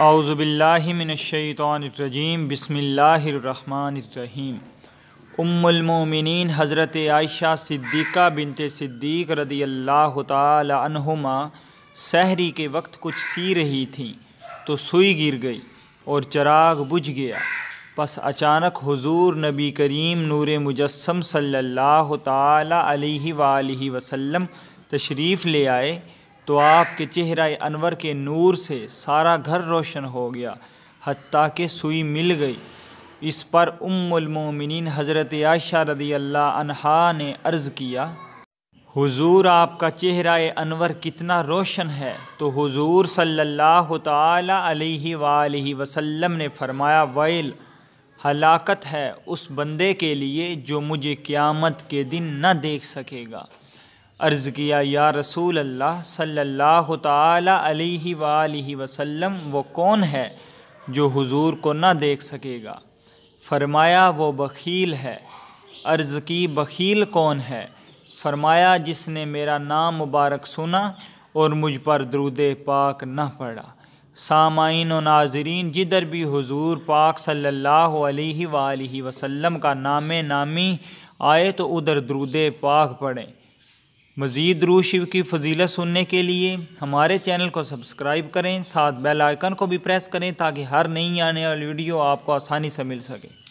आउज़बिल्लिमिनशैतरजीम बसमीम उमिन हज़रत आयशा सिद्दीक़ा बिनते सिद्दीक रदी अल्लाह तहुमा सहरी के वक्त कुछ सी रही थीं तो सुई गिर गई और चराग बुझ गया बस अचानक हुजूर नबी करीम नूर मुजस्म सल्ला तसल्लम तशरीफ़ ले आए तो आपके चेहरा अनवर के नूर से सारा घर रोशन हो गया हती कि सुई मिल गई इस पर उमोमिन हज़रत आयशा रदी अल्लाह अनहा ने अर्ज़ किया हुजूर आपका चेहरा अनवर कितना रोशन है तो हुजूर सल्लल्लाहु अलैहि अलैहि वसल्लम ने फरमाया वैल हलाकत है उस बंदे के लिए जो मुझे क़्यामत के दिन न देख सकेगा अर्ज़ किया या रसूल अल्लाह सल्लल्लाहु ताला अलैहि वसल्लम वो कौन है जो हुजूर को ना देख सकेगा फरमाया वो बखील है अर्ज़ की बखील कौन है फरमाया जिसने मेरा नाम मुबारक सुना और मुझ पर द्रुद पाक न पढ़ा सामाइन व नाजरीन जिधर भी हुजूर पाक सल्लल्लाहु अलैहि वसल्लम का नाम नामी आए तो उधर द्रुद पाक पढ़ें मज़ीद रू शिव की फजीलत सुनने के लिए हमारे चैनल को सब्सक्राइब करें साथ बेल आइकन को भी प्रेस करें ताकि हर नई आने वाली वीडियो आपको आसानी से मिल सके